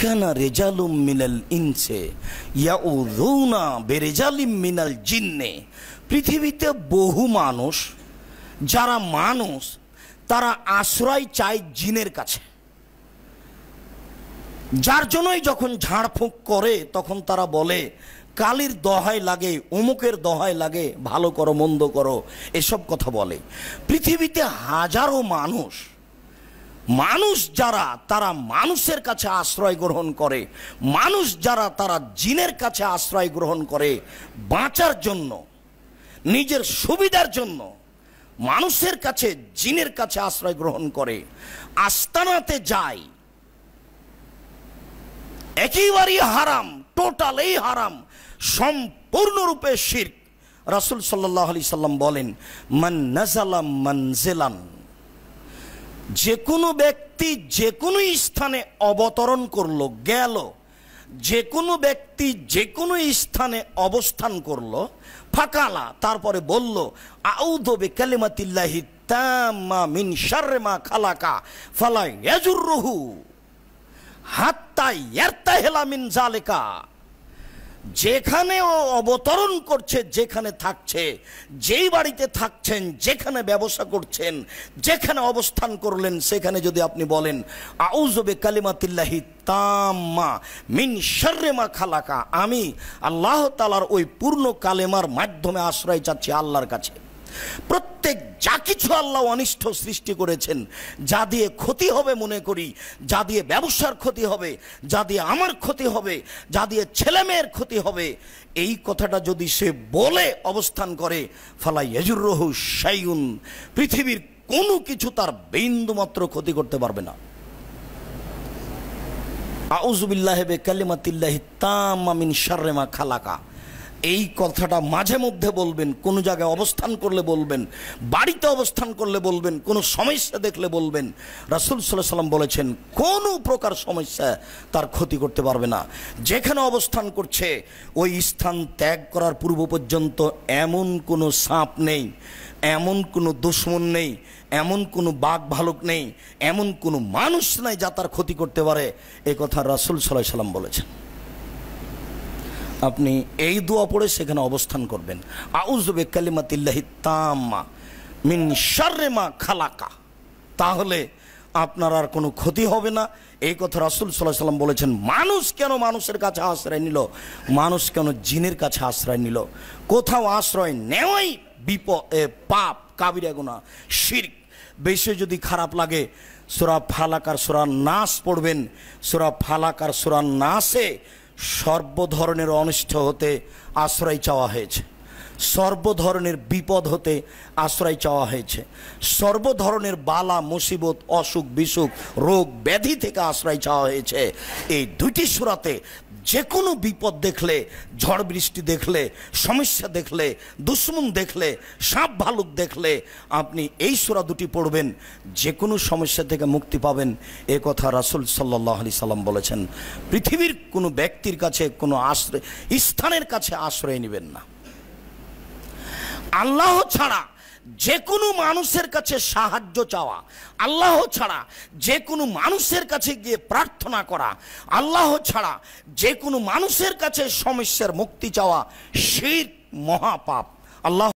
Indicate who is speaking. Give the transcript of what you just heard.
Speaker 1: কানা রেজালুম মিনাল ইনসে ইয়াউযুনা বেরেজালিম মিনাল জিন্নে পৃথিবীতে বহু মানুষ যারা মানুষ তারা আশ্রয় চায় জিনের কাছে যার জন্যই যখন ঝাড়ফুঁক করে তখন তারা বলে কালির দহায় লাগে অমুকের দহায় লাগে ভালো করো মন্দ করো এসব কথা বলে পৃথিবীতে হাজারো মানুষ মানুষ যারা তারা মানুষের কাছে আশ্রয় গ্রহণ করে মানুষ যারা তারা জিনের কাছে আশ্রয় গ্রহণ করে বাঁচার জন্য নিজের সুবিধার জন্য মানুষের কাছে জিনের কাছে আশ্রয় গ্রহণ করে আস্তানাতে যায় একেবারেই হারাম টোটালেই হারাম সম্পূর্ণরূপে শির রাসুল সাল্লাহ আলি সাল্লাম বলেন মান নাজালাম মানজেলান যে কোনো ব্যক্তি যে কোনো স্থানে অবতরণ করল গেল যে কোনো ব্যক্তি যে কোনো স্থানে অবস্থান করল ফাকালা তারপরে বলল আউদবে কালিমাতিল্লাহি তাম্মা মিন শাররে মা খালাকা ফালাই ইয়াজুররুহু হাত্তা ইয়ারতাহিলা মিন জালেকা যেখানে ও অবতরণ করছে যেখানে থাকছে যেই বাড়িতে থাকছেন যেখানে ব্যবসা করছেন যেখানে অবস্থান করলেন সেখানে যদি আপনি বলেন আউজবে কালিমাতিল্লাহি তাম্মা মিন শর্রেমা খালাকা আমি আল্লাহ তালার ওই পূর্ণ কালেমার মাধ্যমে আশ্রয় চাচ্ছি আল্লাহর কাছে প্রত্যেক যা কিছু আল্লাহ অনিষ্ট সৃষ্টি করেছেন যা দিয়ে ক্ষতি হবে মনে করি যা দিয়ে ব্যবসার ক্ষতি হবে যা দিয়ে আমার ক্ষতি হবে যা দিয়ে ছেলে মেয়ের ক্ষতি হবে এই কথাটা যদি সে বলে অবস্থান করে ফালা রহু শাইউন পৃথিবীর কোনো কিছু তার বিন্দুমাত্র ক্ষতি করতে পারবে না আউজুবিল্লাহেবে কালিমাতিল্লাহ তামিন সারেমা খালাকা এই কথাটা মাঝে মধ্যে বলবেন কোনো জায়গায় অবস্থান করলে বলবেন বাড়িতে অবস্থান করলে বলবেন কোনো সমস্যা দেখলে বলবেন রাসুল সাল্লাহ সাল্লাম বলেছেন কোনো প্রকার সমস্যা তার ক্ষতি করতে পারবে না যেখানে অবস্থান করছে ওই স্থান ত্যাগ করার পূর্ব পর্যন্ত এমন কোনো সাপ নেই এমন কোনো দুশ্মন নেই এমন কোনো বাঘ ভালুক নেই এমন কোনো মানুষ নাই যা তার ক্ষতি করতে পারে এ কথা রাসুল সাল্লাহ সাল্লাম বলেছেন আপনি এই দোয়া পড়ে সেখানে অবস্থান করবেন আউজবে কালিমাতিল্লাহি তাম্মা মিন শারেমা খালাকা তাহলে আপনার আর কোনো ক্ষতি হবে না এই কথা রাসুল সাল্লাহ সাল্লাম বলেছেন মানুষ কেন মানুষের কাছে আশ্রয় নিল মানুষ কেন জিনের কাছে আশ্রয় নিল কোথাও আশ্রয় নেওয়াই বিপ পাপ কাবিরা গুণা শির বেশি যদি খারাপ লাগে সোরা ফালাকার সোরা নাস পড়বেন সোরা ফালাকার সোরা নাসে সর্বধরনের অনিষ্ট হতে আশ্রয় চাওয়া হয়েছে সর্বধরনের বিপদ হতে আশ্রয় চাওয়া হয়েছে সর্বধরনের বালা মুসিবত অসুখ বিসুখ রোগ ব্যাধি থেকে আশ্রয় চাওয়া হয়েছে এই দুইটি সুরাতে যে কোনো বিপদ দেখলে ঝড় বৃষ্টি দেখলে সমস্যা দেখলে দুশ্মন দেখলে সাপ ভালুক দেখলে আপনি এই সুরা দুটি পড়বেন যে কোনো সমস্যা থেকে মুক্তি পাবেন এ কথা রাসুল সাল্লাহ আলি সাল্লাম বলেছেন পৃথিবীর কোনো ব্যক্তির কাছে কোনো আশ্রয় স্থানের কাছে আশ্রয় নেবেন না আল্লাহ ছাড়া যে কোনো মানুষের কাছে সাহায্য চাওয়া আল্লাহ ছাড়া যে কোনো মানুষের কাছে গিয়ে প্রার্থনা করা আল্লাহ ছাড়া যে কোনো মানুষের কাছে সমস্যার মুক্তি চাওয়া সেই মহাপাপ আল্লাহ